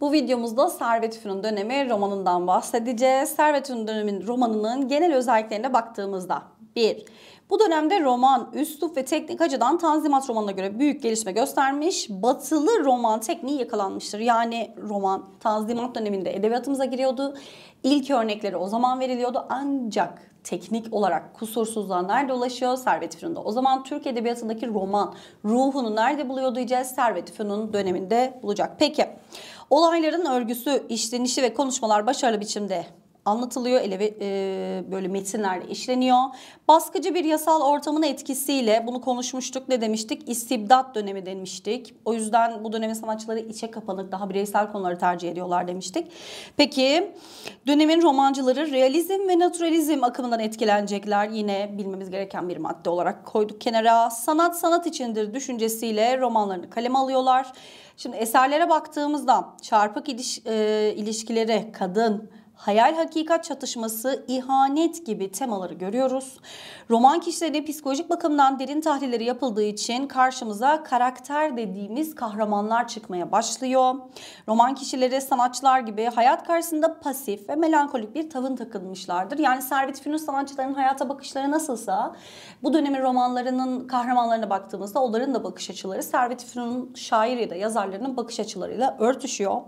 Bu videomuzda Servet Fünun dönemi romanından bahsedeceğiz. Servet Fünun dönemin romanının genel özelliklerine baktığımızda 1. Bu dönemde roman, üslup ve teknik açıdan Tanzimat romanına göre büyük gelişme göstermiş, batılı roman tekniği yakalanmıştır. Yani roman Tanzimat döneminde edebiyatımıza giriyordu. İlk örnekleri o zaman veriliyordu ancak teknik olarak kusursuzluğa nerede ulaşıyor? Servet Fünun'da. O zaman Türk edebiyatındaki roman ruhunu nerede buluyordu diyeceğiz? Servet Fünun döneminde bulacak. Peki Olayların örgüsü, işlenişi ve konuşmalar başarılı biçimde anlatılıyor, ele, e, böyle metinlerle işleniyor. Baskıcı bir yasal ortamın etkisiyle bunu konuşmuştuk. Ne demiştik? İstibdat dönemi demiştik. O yüzden bu dönemin sanatçıları içe kapanık, daha bireysel konuları tercih ediyorlar demiştik. Peki dönemin romancıları realizm ve naturalizm akımından etkilenecekler. Yine bilmemiz gereken bir madde olarak koyduk kenara. Sanat sanat içindir düşüncesiyle romanlarını kaleme alıyorlar. Şimdi eserlere baktığımızda çarpık iliş, e, ilişkileri, kadın, hayal hakikat çatışması, ihanet gibi temaları görüyoruz. Roman kişilerine psikolojik bakımdan derin tahlilleri yapıldığı için karşımıza karakter dediğimiz kahramanlar çıkmaya başlıyor. Roman kişileri sanatçılar gibi hayat karşısında pasif ve melankolik bir tavın takılmışlardır. Yani Servet Fünun sanatçıların hayata bakışları nasılsa bu dönemin romanlarının kahramanlarına baktığımızda onların da bakış açıları Servet Fünun şair ya da yazarlarının bakış açılarıyla örtüşüyor.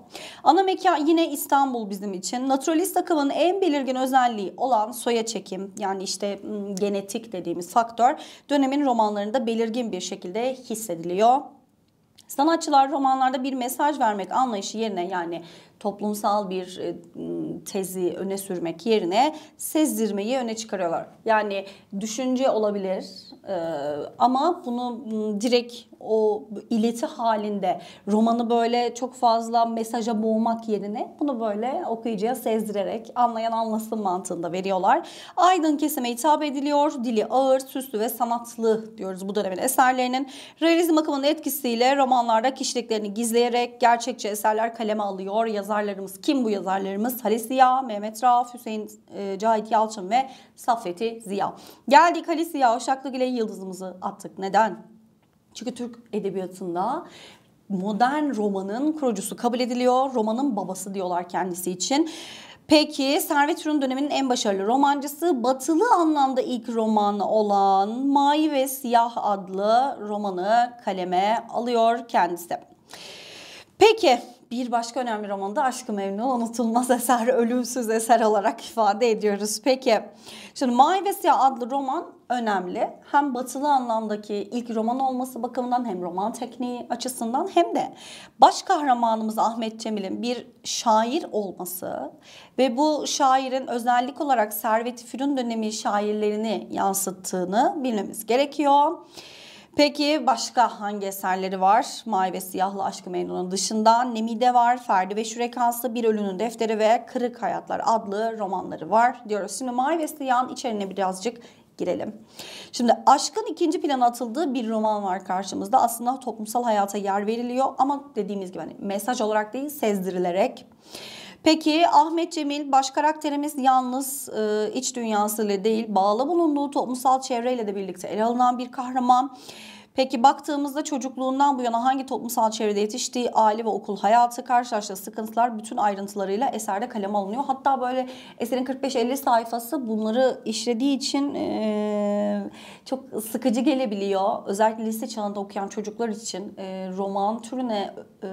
Ana mekan yine İstanbul bizim için. Natural Astrolist akımın en belirgin özelliği olan soya çekim yani işte genetik dediğimiz faktör dönemin romanlarında belirgin bir şekilde hissediliyor. Sanatçılar romanlarda bir mesaj vermek anlayışı yerine yani toplumsal bir e, tezi öne sürmek yerine sezdirmeyi öne çıkarıyorlar. Yani düşünce olabilir e, ama bunu direkt o ileti halinde romanı böyle çok fazla mesaja boğmak yerine bunu böyle okuyucuya sezdirerek anlayan anlasın mantığında veriyorlar. Aydın kesime hitap ediliyor. Dili ağır, süslü ve sanatlı diyoruz bu dönemin eserlerinin. Realizm akımının etkisiyle romanlarda kişiliklerini gizleyerek gerçekçi eserler kaleme alıyor. Yazı yazarlarımız kim bu yazarlarımız? Halis Ziya, Mehmet Rauf, Hüseyin e, Cahit Yalçın ve Saffeti Ziya. Geldik Halis Ziya ile yıldızımızı attık. Neden? Çünkü Türk edebiyatında modern romanın kurucusu kabul ediliyor. Romanın babası diyorlar kendisi için. Peki Servet Ürün döneminin en başarılı romancısı batılı anlamda ilk roman olan Mavi ve Siyah adlı romanı kaleme alıyor kendisi. Peki bir başka önemli romanda Aşkı Memnun unutulmaz eser, ölümsüz eser olarak ifade ediyoruz. Peki şimdi Mavi ve Siyah adlı roman önemli. Hem batılı anlamdaki ilk roman olması bakımından hem roman tekniği açısından hem de baş kahramanımız Ahmet Cemil'in bir şair olması ve bu şairin özellik olarak Servet-i Fünun dönemi şairlerini yansıttığını bilmemiz gerekiyor. Peki başka hangi eserleri var? Mavi ve Siyahlı Aşkı Memnun'un dışında Nemide var, Ferdi ve Şürekansı, Bir Ölünün Defteri ve Kırık Hayatlar adlı romanları var diyoruz. Şimdi Mavi ve Siyah'ın içeriğine birazcık girelim. Şimdi aşkın ikinci plana atıldığı bir roman var karşımızda. Aslında toplumsal hayata yer veriliyor ama dediğimiz gibi hani mesaj olarak değil sezdirilerek. Peki Ahmet Cemil baş karakterimiz yalnız e, iç dünyasıyla değil bağlı bulunduğu toplumsal çevreyle de birlikte ele alınan bir kahraman. Peki baktığımızda çocukluğundan bu yana hangi toplumsal çevrede yetiştiği, aile ve okul hayatı, karşılaştığı sıkıntılar bütün ayrıntılarıyla eserde kaleme alınıyor. Hatta böyle eserin 45-50 sayfası bunları işlediği için e, çok sıkıcı gelebiliyor. Özellikle lise çağında okuyan çocuklar için e, roman türüne e,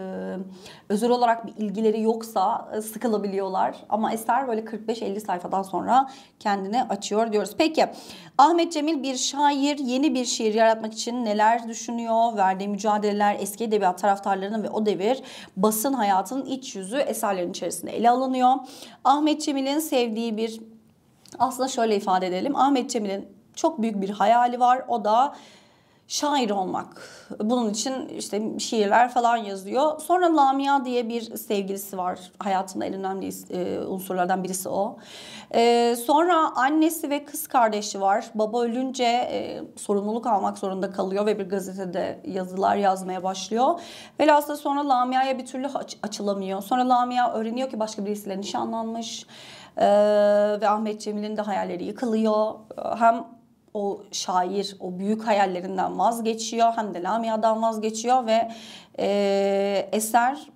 özel olarak bir ilgileri yoksa e, sıkılabiliyorlar. Ama eser böyle 45-50 sayfadan sonra kendini açıyor diyoruz. Peki Ahmet Cemil bir şair yeni bir şiir yaratmak için neler düşünüyor? Verdiği mücadeleler eski edebiyat taraftarlarının ve o devir basın hayatının iç yüzü eserlerin içerisinde ele alınıyor. Ahmet Cemil'in sevdiği bir aslında şöyle ifade edelim. Ahmet Cemil'in çok büyük bir hayali var. O da şair olmak. Bunun için işte şiirler falan yazıyor. Sonra Lamia diye bir sevgilisi var. Hayatında en önemli e, unsurlardan birisi o. E, sonra annesi ve kız kardeşi var. Baba ölünce e, sorumluluk almak zorunda kalıyor ve bir gazetede yazılar yazmaya başlıyor. Velhasıl sonra Lamia'ya bir türlü açılamıyor. Sonra Lamia öğreniyor ki başka birisiyle nişanlanmış. Ee, ve Ahmet Cemil'in de hayalleri yıkılıyor. Hem o şair o büyük hayallerinden vazgeçiyor hem de Lamia'dan vazgeçiyor ve e, eser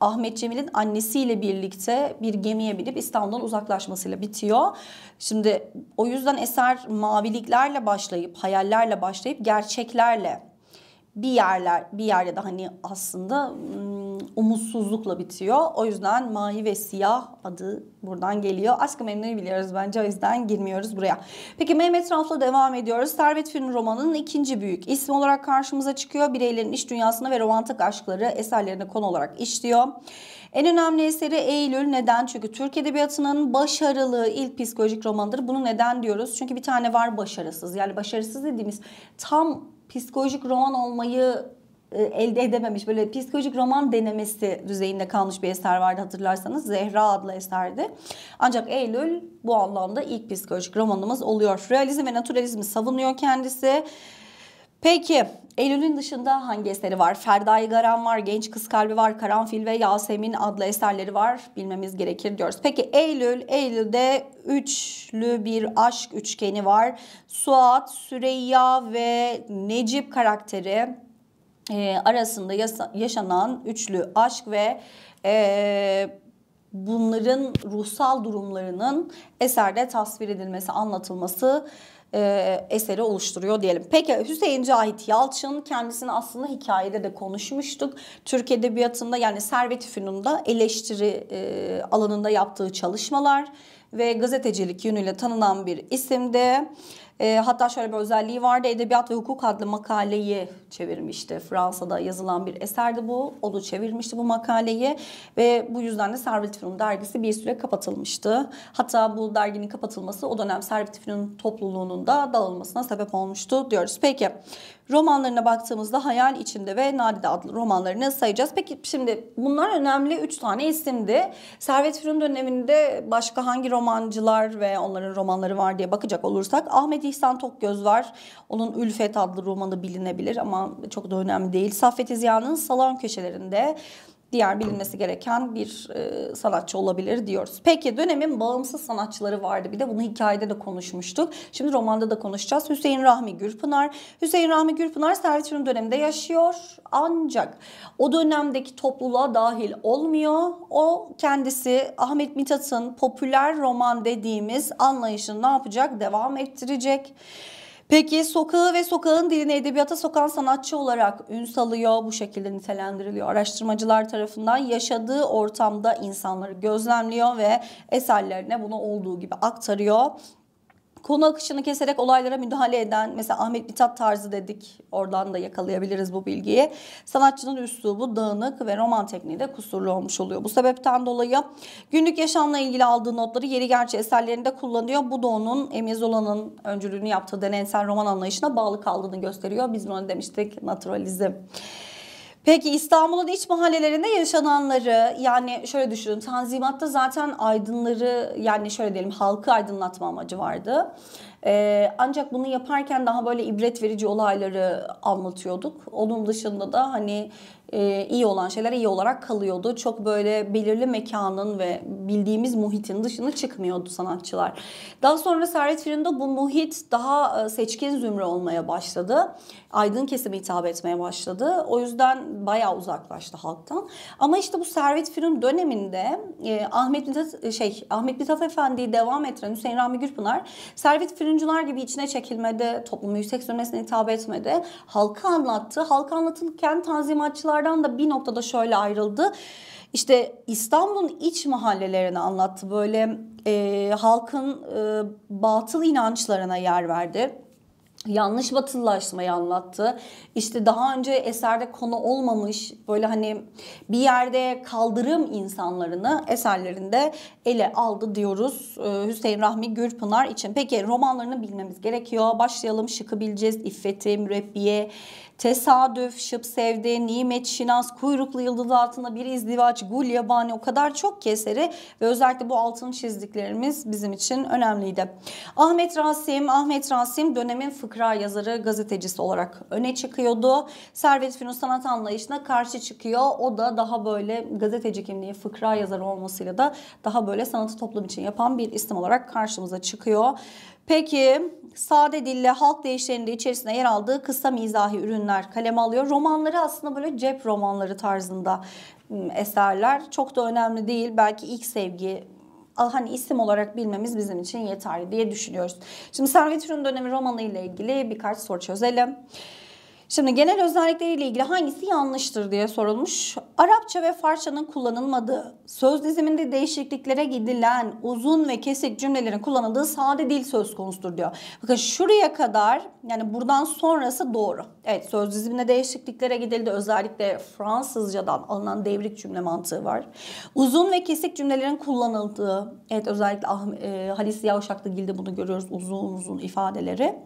Ahmet Cemil'in annesiyle birlikte bir gemiye binip İstanbul'dan uzaklaşmasıyla bitiyor. Şimdi o yüzden eser maviliklerle başlayıp hayallerle başlayıp gerçeklerle bir yerler bir yerde de hani aslında hmm, umutsuzlukla bitiyor. O yüzden mavi ve siyah adı buradan geliyor. Aşkı Memnu'yu biliyoruz bence o yüzden girmiyoruz buraya. Peki Mehmet Raf'la devam ediyoruz. Servet Film romanının ikinci büyük ismi olarak karşımıza çıkıyor. Bireylerin iş dünyasına ve romantik aşkları eserlerine konu olarak işliyor. En önemli eseri Eylül. Neden? Çünkü Türk Edebiyatı'nın başarılı ilk psikolojik romandır. Bunu neden diyoruz? Çünkü bir tane var başarısız. Yani başarısız dediğimiz tam psikolojik roman olmayı e, elde edememiş böyle psikolojik roman denemesi düzeyinde kalmış bir eser vardı hatırlarsanız Zehra adlı eserdi. Ancak Eylül bu anlamda ilk psikolojik romanımız oluyor. Realizm ve naturalizmi savunuyor kendisi. Peki Eylül'ün dışında hangi eseri var? Ferda'yı Garan var, Genç Kız Kalbi var, Karanfil ve Yasemin adlı eserleri var. Bilmemiz gerekir diyoruz. Peki Eylül, Eylül'de üçlü bir aşk üçgeni var. Suat, Süreyya ve Necip karakteri e, arasında yaşanan üçlü aşk ve e, bunların ruhsal durumlarının eserde tasvir edilmesi, anlatılması e, eseri oluşturuyor diyelim. Peki Hüseyin Cahit Yalçın kendisini aslında hikayede de konuşmuştuk. Türk Edebiyatı'nda yani Servet Fünun'da eleştiri e, alanında yaptığı çalışmalar ve gazetecilik yönüyle tanınan bir isimdi. E, hatta şöyle bir özelliği vardı. Edebiyat ve Hukuk adlı makaleyi çevirmişti. Fransa'da yazılan bir eserdi bu. O da çevirmişti bu makaleyi. Ve bu yüzden de Servet Fünun dergisi bir süre kapatılmıştı. Hatta bu derginin kapatılması o dönem Servet Fünun topluluğunun da dağılmasına sebep olmuştu diyoruz. Peki Romanlarına baktığımızda Hayal içinde ve Nadide adlı romanlarını sayacağız. Peki şimdi bunlar önemli 3 tane isimdi. Servet Fünun döneminde başka hangi romancılar ve onların romanları var diye bakacak olursak Ahmet İhsan Tokgöz var. Onun Ülfet adlı romanı bilinebilir ama çok da önemli değil. Saffet Ziya'nın Salon Köşelerinde diğer bilinmesi gereken bir e, sanatçı olabilir diyoruz. Peki dönemin bağımsız sanatçıları vardı. Bir de bunu hikayede de konuşmuştuk. Şimdi romanda da konuşacağız. Hüseyin Rahmi Gürpınar. Hüseyin Rahmi Gürpınar Servet Fünun döneminde yaşıyor. Ancak o dönemdeki topluluğa dahil olmuyor. O kendisi Ahmet Mithat'ın popüler roman dediğimiz anlayışını ne yapacak? Devam ettirecek. Peki sokağı ve sokağın dilini edebiyata sokan sanatçı olarak ün salıyor, bu şekilde nitelendiriliyor. Araştırmacılar tarafından yaşadığı ortamda insanları gözlemliyor ve eserlerine bunu olduğu gibi aktarıyor konu akışını keserek olaylara müdahale eden mesela Ahmet Mithat tarzı dedik. Oradan da yakalayabiliriz bu bilgiyi. Sanatçının üslubu dağınık ve roman tekniği de kusurlu olmuş oluyor. Bu sebepten dolayı günlük yaşamla ilgili aldığı notları yeri gerçi eserlerinde kullanıyor. Bu da onun Emine Zola'nın öncülüğünü yaptığı deneysel roman anlayışına bağlı kaldığını gösteriyor. Biz bunu demiştik naturalizm. Peki İstanbul'un iç mahallelerinde yaşananları yani şöyle düşünün Tanzimat'ta zaten aydınları yani şöyle diyelim halkı aydınlatma amacı vardı. Ee, ancak bunu yaparken daha böyle ibret verici olayları anlatıyorduk. Onun dışında da hani e, iyi olan şeyler iyi olarak kalıyordu. Çok böyle belirli mekanın ve bildiğimiz muhitin dışına çıkmıyordu sanatçılar. Daha sonra Servet Fırat'ın bu muhit daha e, seçkin zümre olmaya başladı. Aydın kesime hitap etmeye başladı. O yüzden bayağı uzaklaştı halktan. Ama işte bu Servet Fırın döneminde e, Ahmet Mithat, e, şey Ahmet Mithat Efendi'yi devam ettiren Hüseyin Rahmi Gürpınar Servet Fırıncılar gibi içine çekilmedi. Toplumu yüksek zümresine hitap etmedi. Halka anlattı. Halka anlatırken tanzimatçılar Muhtarlardan da bir noktada şöyle ayrıldı. İşte İstanbul'un iç mahallelerini anlattı. Böyle e, halkın e, batıl inançlarına yer verdi yanlış batılılaşmayı anlattı. İşte daha önce eserde konu olmamış böyle hani bir yerde kaldırım insanlarını eserlerinde ele aldı diyoruz e, Hüseyin Rahmi Gürpınar için. Peki romanlarını bilmemiz gerekiyor. Başlayalım şıkı bileceğiz. İffet'i, Mürebbiye, Tesadüf, Şıp Sevde, Nimet Şinas, Kuyruklu Yıldız Altında Bir İzdivaç, Gul Yabani o kadar çok keseri ve özellikle bu altın çizdiklerimiz bizim için önemliydi. Ahmet Rasim, Ahmet Rasim dönemin fıkra yazarı, gazetecisi olarak öne çıkıyordu. Servet Fünun sanat anlayışına karşı çıkıyor. O da daha böyle gazeteci kimliği, fıkra yazarı olmasıyla da daha böyle sanatı toplum için yapan bir isim olarak karşımıza çıkıyor. Peki sade dille halk deyişlerinin de içerisinde yer aldığı kısa mizahi ürünler kaleme alıyor. Romanları aslında böyle cep romanları tarzında hmm, eserler çok da önemli değil. Belki ilk sevgi hani isim olarak bilmemiz bizim için yeterli diye düşünüyoruz. Şimdi Servet Ürün dönemi romanı ile ilgili birkaç soru çözelim. Şimdi genel özellikleriyle ilgili hangisi yanlıştır diye sorulmuş. Arapça ve Farsçanın kullanılmadığı, söz diziminde değişikliklere gidilen uzun ve kesik cümlelerin kullanıldığı sade dil söz konusudur diyor. Bakın şuraya kadar yani buradan sonrası doğru. Evet söz diziminde değişikliklere gidildi. Özellikle Fransızcadan alınan devrik cümle mantığı var. Uzun ve kesik cümlelerin kullanıldığı, evet özellikle ah, e, Halis Yavşak'ta Gil'de bunu görüyoruz uzun uzun ifadeleri.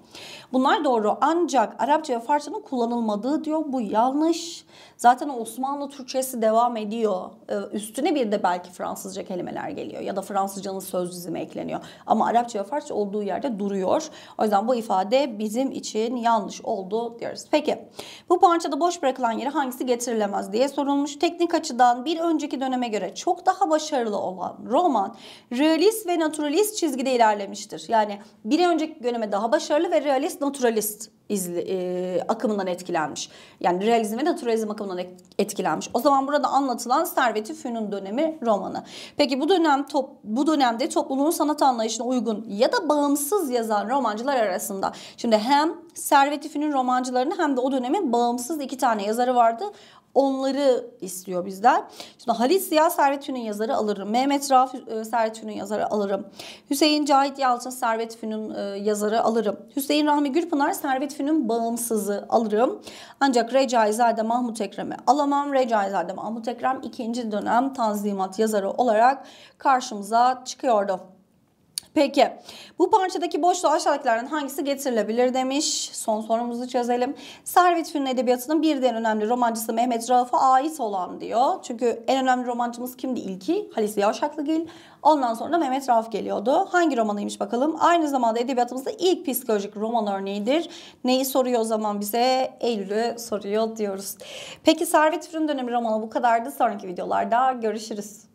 Bunlar doğru ancak Arapça ve Farsçanın kullanılmadığı kullanılmadığı diyor. Bu yanlış. Zaten Osmanlı Türkçesi devam ediyor. Ee, üstüne bir de belki Fransızca kelimeler geliyor ya da Fransızcanın söz dizimi ekleniyor. Ama Arapça ve Farsça olduğu yerde duruyor. O yüzden bu ifade bizim için yanlış oldu diyoruz. Peki bu parçada boş bırakılan yeri hangisi getirilemez diye sorulmuş. Teknik açıdan bir önceki döneme göre çok daha başarılı olan roman realist ve naturalist çizgide ilerlemiştir. Yani bir önceki döneme daha başarılı ve realist naturalist izli, e, akımından etkilenmiş. Yani realizm ve naturalizm akımından etkilenmiş. O zaman burada anlatılan Servet-i Fünun dönemi romanı. Peki bu dönem top, bu dönemde topluluğun sanat anlayışına uygun ya da bağımsız yazan romancılar arasında şimdi hem Servet-i Fünun romancılarını hem de o dönemin bağımsız iki tane yazarı vardı onları istiyor bizden. Şimdi Halit Ziya Servet Fünun yazarı alırım. Mehmet Rauf e, Servet Fünun yazarı alırım. Hüseyin Cahit Yalçın Servet Fünun e, yazarı alırım. Hüseyin Rahmi Gürpınar Servet Fünun bağımsızı alırım. Ancak Recaizade Mahmut Ekrem'i alamam. Recaizade Mahmut Ekrem ikinci dönem Tanzimat yazarı olarak karşımıza çıkıyordu. Peki bu parçadaki boşluğa aşağıdakilerden hangisi getirilebilir demiş. Son sorumuzu çözelim. Servet Fünun Edebiyatı'nın bir en önemli romancısı Mehmet Rauf'a ait olan diyor. Çünkü en önemli romancımız kimdi ilki? Halis Yavşaklıgil. Ondan sonra da Mehmet Rauf geliyordu. Hangi romanıymış bakalım? Aynı zamanda edebiyatımızda ilk psikolojik roman örneğidir. Neyi soruyor o zaman bize? Eylül'ü soruyor diyoruz. Peki Servet Fünun dönemi romanı bu kadardı. Sonraki videolarda görüşürüz.